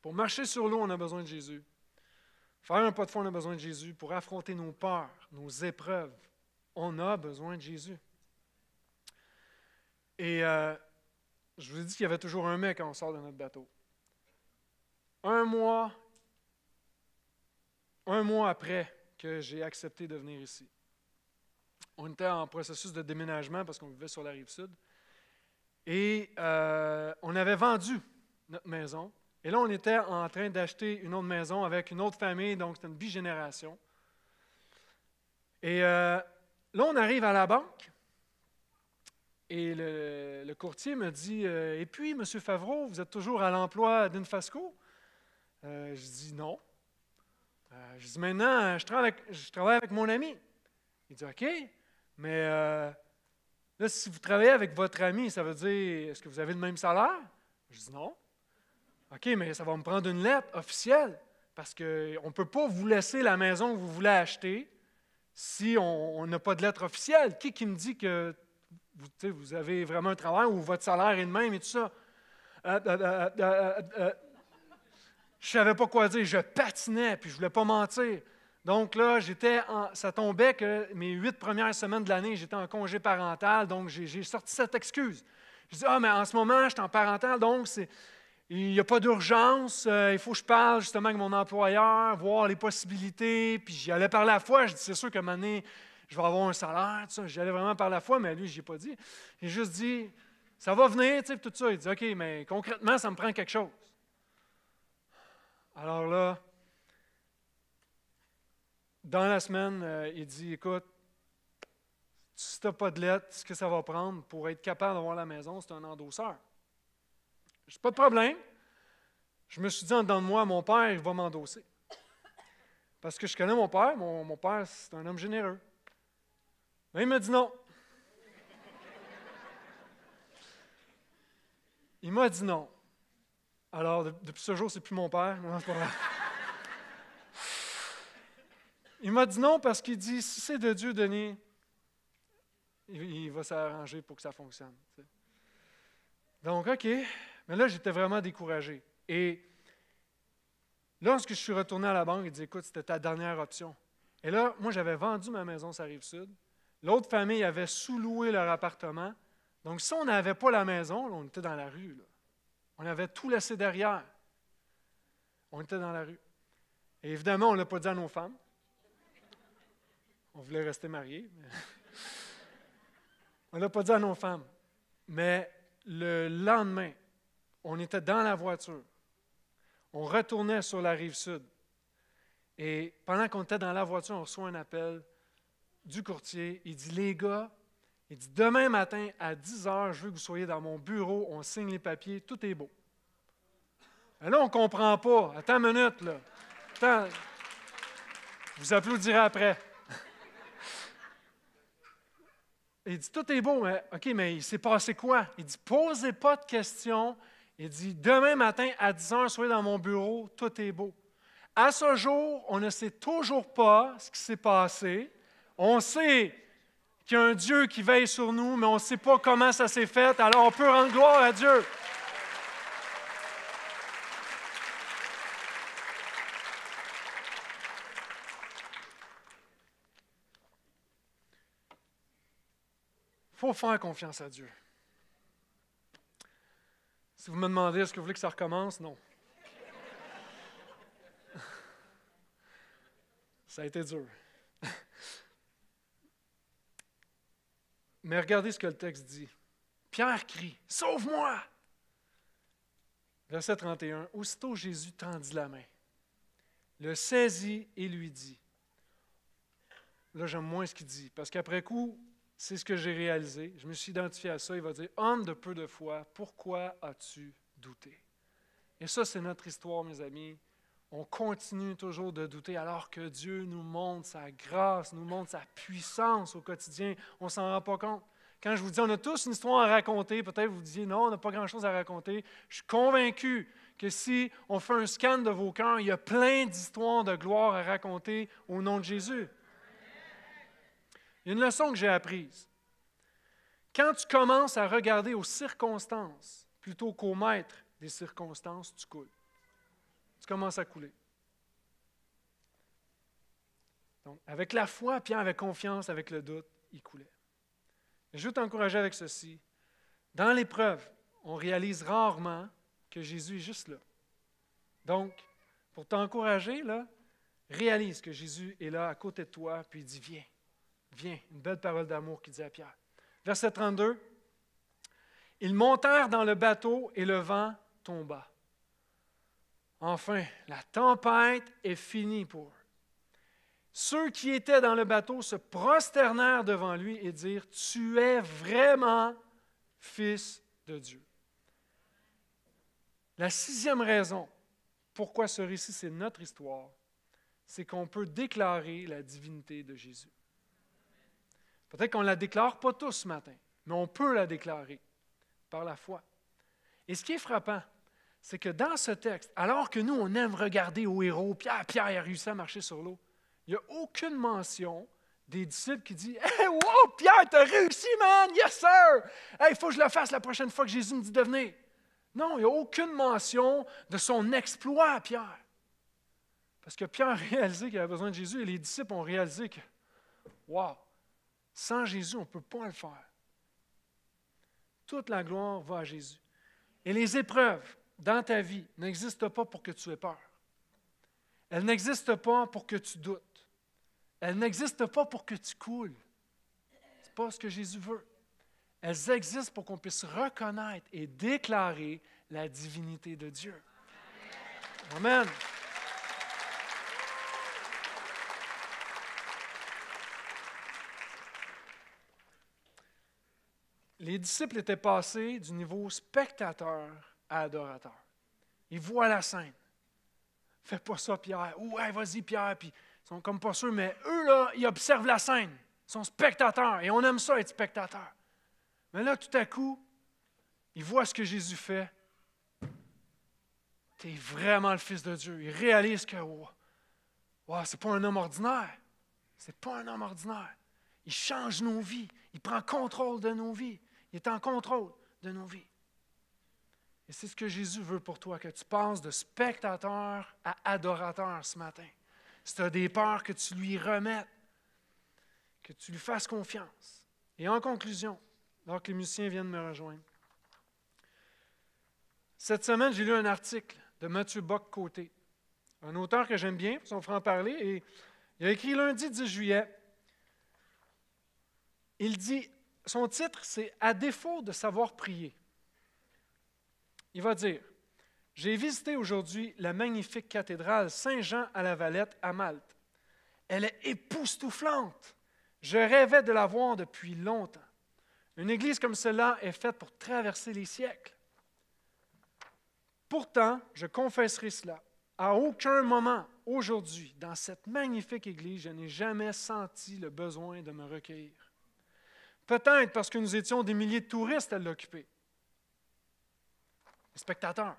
Pour marcher sur l'eau, on a besoin de Jésus. Faire un pas de fond, on a besoin de Jésus. Pour affronter nos peurs, nos épreuves, on a besoin de Jésus. Et euh, je vous ai dit qu'il y avait toujours un mec quand on sort de notre bateau. Un mois, un mois après que j'ai accepté de venir ici, on était en processus de déménagement parce qu'on vivait sur la rive sud. Et euh, on avait vendu notre maison et là, on était en train d'acheter une autre maison avec une autre famille, donc c'était une bigénération. Et euh, là, on arrive à la banque et le, courtier me dit euh, Et puis, M. Favreau, vous êtes toujours à l'emploi d'Infasco euh, Je dis Non. je dis Maintenant, je travaille, je travaille, avec, mon ami. Il dit OK, mais là, si vous travaillez avec votre ami, ça veut dire Est-ce que vous avez le même salaire Je dis Non. OK, mais ça va me prendre une lettre officielle parce qu'on ne peut pas vous laisser la maison que vous voulez acheter si on n'a pas de lettre officielle. Qui qui me dit que vous, avez vraiment un travail ou votre salaire est le même et tout ça? Je euh, ne euh, euh, je savais pas quoi dire. Je patinais, puis je ne voulais pas mentir. Donc là, j'étais ça tombait que mes huit premières semaines de l'année, j'étais en congé parental, donc j'ai, sorti cette excuse. Je dis, ah, mais en ce moment, je suis en parental, donc c'est, il n'y a pas d'urgence. Euh, il faut que je parle justement avec mon employeur, voir les possibilités. Puis j'y allais par la foi. Je dis, c'est sûr que un je vais avoir un salaire. J'y allais vraiment par la foi, mais lui, je n'y ai pas dit. J'ai juste dit, ça va venir, tu sais, tout ça. Il dit, OK, mais concrètement, ça me prend quelque chose. Alors là, dans la semaine, euh, il dit, écoute, si tu n'as pas de lettre, ce que ça va prendre pour être capable d'avoir la maison, c'est un endosseur. Je pas de problème. Je me suis dit en dedans de moi, mon père, il va m'endosser. Parce que je connais mon père, mon, père, c'est un homme généreux. Mais il m'a dit non. Il m'a dit non. Alors, depuis ce jour, c'est plus mon père. Il m'a dit non parce qu'il dit si c'est de Dieu, Denis, il, va s'arranger pour que ça fonctionne. Donc, OK, mais là, j'étais vraiment découragé. Et lorsque je suis retourné à la banque, ils dit Écoute, c'était ta dernière option. Et là, moi, j'avais vendu ma maison sur la rive sud. L'autre famille avait sous-loué leur appartement. Donc, si on n'avait pas la maison, on était dans la rue. On avait tout laissé derrière. On était dans la rue. Et évidemment, on ne l'a pas dit à nos femmes. On voulait rester mariés. [laughs] on ne l'a pas dit à nos femmes. Mais le lendemain, on était dans la voiture. On retournait sur la rive sud. Et pendant qu'on était dans la voiture, on reçoit un appel du courtier. Il dit Les gars, il dit Demain matin à 10 heures, je veux que vous soyez dans mon bureau, on signe les papiers, tout est beau. Et ah là, on ne comprend pas. Attends une minute, là. Je vous applaudirai après. [laughs] Il dit Tout est beau, mais hein? OK, mais il s'est passé quoi Il dit Posez pas de questions, il dit, demain matin à 10 h soyez dans mon bureau, tout est beau. À ce jour, on ne sait toujours pas ce qui s'est passé. On sait qu'il y a un Dieu qui veille sur nous, mais on ne sait pas comment ça s'est fait. Alors on peut rendre gloire à Dieu. Il faut faire confiance à Dieu. Si vous me demandez, est-ce que vous voulez que ça recommence? Non. ça a été dur. Mais regardez ce que le texte dit. Pierre crie, Sauve-moi! Verset 31. Aussitôt Jésus tendit la main, le saisit et lui dit. Là, j'aime moins ce qu'il dit, parce qu'après coup, c'est ce que j'ai réalisé. Je me suis identifié à ça. Il va dire, homme de peu de foi, pourquoi as-tu douté? Et ça, c'est notre histoire, mes amis. On continue toujours de douter alors que Dieu nous montre sa grâce, nous montre sa puissance au quotidien. On s'en rend pas compte. Quand je vous dis, on a tous une histoire à raconter, peut-être vous disiez, non, on n'a pas grand-chose à raconter. Je suis convaincu que si on fait un scan de vos cœurs, il y a plein d'histoires de gloire à raconter au nom de Jésus. Une leçon que j'ai apprise. Quand tu commences à regarder aux circonstances plutôt qu'au maître des circonstances, tu coules. Tu commences à couler. Donc, avec la foi, puis avec confiance, avec le doute, il coulait. Je veux t'encourager avec ceci. Dans l'épreuve, on réalise rarement que Jésus est juste là. Donc, pour t'encourager, réalise que Jésus est là à côté de toi, puis il dit, viens. Viens, une belle parole d'amour qui dit à Pierre. Verset 32. Ils montèrent dans le bateau et le vent tomba. Enfin, la tempête est finie pour eux. Ceux qui étaient dans le bateau se prosternèrent devant lui et dirent, Tu es vraiment fils de Dieu. La sixième raison pourquoi ce récit, c'est notre histoire, c'est qu'on peut déclarer la divinité de Jésus. Peut-être qu'on ne la déclare pas tous ce matin, mais on peut la déclarer par la foi. Et ce qui est frappant, c'est que dans ce texte, alors que nous, on aime regarder au héros, Pierre, Pierre a réussi à marcher sur l'eau, il n'y a aucune mention des disciples qui disent eh, wow, Pierre, tu as réussi, man! Yes, sir! il faut que je le fasse la prochaine fois que Jésus me dit de venir. Non, il n'y a aucune mention de son exploit à Pierre. Parce que Pierre a réalisé qu'il avait besoin de Jésus et les disciples ont réalisé que, wow, sans Jésus, on ne peut pas le faire. Toute la gloire va à Jésus. Et les épreuves dans ta vie n'existent pas pour que tu aies peur. Elles n'existent pas pour que tu doutes. Elles n'existent pas pour que tu coules. Ce n'est pas ce que Jésus veut. Elles existent pour qu'on puisse reconnaître et déclarer la divinité de Dieu. Amen. les disciples étaient passés du niveau spectateur à adorateur. Ils voient la scène. Fais pas ça, Pierre. Ouais, vas-y, Pierre. Puis, ils sont comme pas sûrs, mais eux, là, ils observent la scène. Ils sont spectateurs. Et on aime ça, être spectateur. Mais là, tout à coup, ils voient ce que Jésus fait. Tu es vraiment le Fils de Dieu. Ils réalisent que, wow, c'est pas un homme ordinaire. C'est pas un homme ordinaire. Il change nos vies. Il prend contrôle de nos vies. Il est en contrôle de nos vies. Et c'est ce que Jésus veut pour toi, que tu passes de spectateur à adorateur ce matin. Si tu as des peurs, que tu lui remettes, que tu lui fasses confiance. Et en conclusion, alors que les musiciens viennent me rejoindre, cette semaine, j'ai lu un article de Mathieu Bock-Côté, un auteur que j'aime bien pour son franc-parler, et il a écrit lundi 10 juillet. Il dit son titre, c'est À défaut de savoir prier. Il va dire J'ai visité aujourd'hui la magnifique cathédrale Saint-Jean à la Valette à Malte. Elle est époustouflante. Je rêvais de la voir depuis longtemps. Une église comme cela est faite pour traverser les siècles. Pourtant, je confesserai cela. À aucun moment, aujourd'hui, dans cette magnifique église, je n'ai jamais senti le besoin de me recueillir. Peut-être parce que nous étions des milliers de touristes à l'occuper. spectateurs.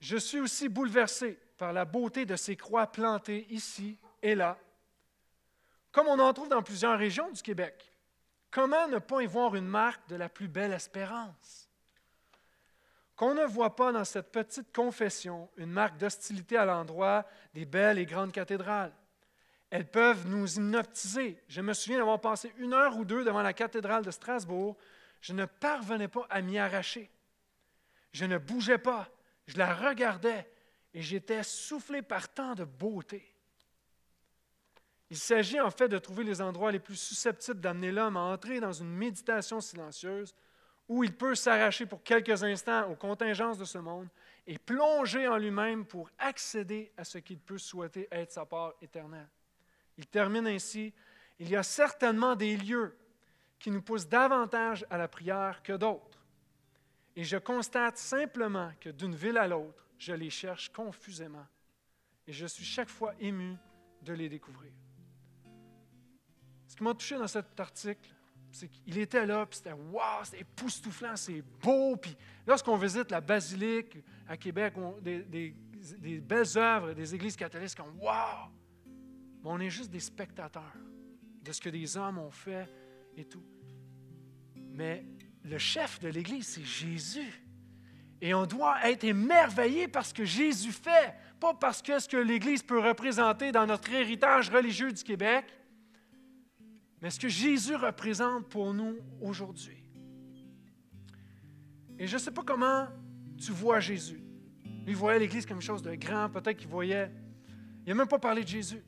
Je suis aussi bouleversé par la beauté de ces croix plantées ici et là, comme on en trouve dans plusieurs régions du Québec. Comment ne pas y voir une marque de la plus belle espérance? Qu'on ne voit pas dans cette petite confession une marque d'hostilité à l'endroit des belles et grandes cathédrales elles peuvent nous hypnotiser. Je me souviens d'avoir passé une heure ou deux devant la cathédrale de Strasbourg. Je ne parvenais pas à m'y arracher. Je ne bougeais pas. Je la regardais et j'étais soufflé par tant de beauté. Il s'agit en fait de trouver les endroits les plus susceptibles d'amener l'homme à entrer dans une méditation silencieuse où il peut s'arracher pour quelques instants aux contingences de ce monde et plonger en lui-même pour accéder à ce qu'il peut souhaiter être sa part éternelle. Il termine ainsi, Il y a certainement des lieux qui nous poussent davantage à la prière que d'autres. Et je constate simplement que d'une ville à l'autre, je les cherche confusément. Et je suis chaque fois ému de les découvrir. Ce qui m'a touché dans cet article, c'est qu'il était là, puis c'était wow, c'est époustouflant, c'est beau. Puis lorsqu'on visite la basilique à Québec, on, des, belles œuvres des églises catholiques, on waouh on est juste des spectateurs de ce que des hommes ont fait et tout. Mais le chef de l'Église, c'est Jésus. Et on doit être émerveillé par ce que Jésus fait, pas parce que ce que l'Église peut représenter dans notre héritage religieux du Québec, mais ce que Jésus représente pour nous aujourd'hui. Et je ne sais pas comment tu vois Jésus. Lui voyait l'Église comme quelque chose de grand, peut-être qu'il voyait. Il n'a même pas parlé de Jésus.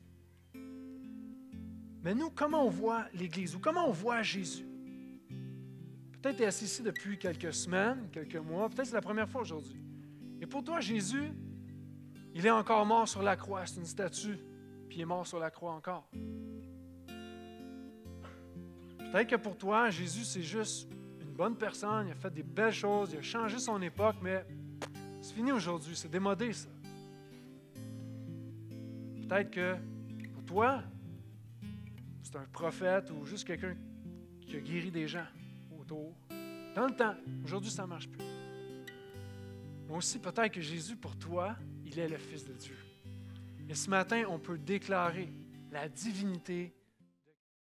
Mais nous, comment on voit l'Église ou comment on voit Jésus? Peut-être tu es assis ici depuis quelques semaines, quelques mois, peut-être c'est la première fois aujourd'hui. Et pour toi, Jésus, il est encore mort sur la croix, c'est une statue, puis il est mort sur la croix encore. Peut-être que pour toi, Jésus, c'est juste une bonne personne, il a fait des belles choses, il a changé son époque, mais c'est fini aujourd'hui, c'est démodé ça. Peut-être que pour toi, c'est un prophète ou juste quelqu'un qui a guéri des gens autour. Dans le temps, aujourd'hui, ça ne marche plus. Mais aussi, peut-être que Jésus, pour toi, il est le Fils de Dieu. Et ce matin, on peut déclarer la divinité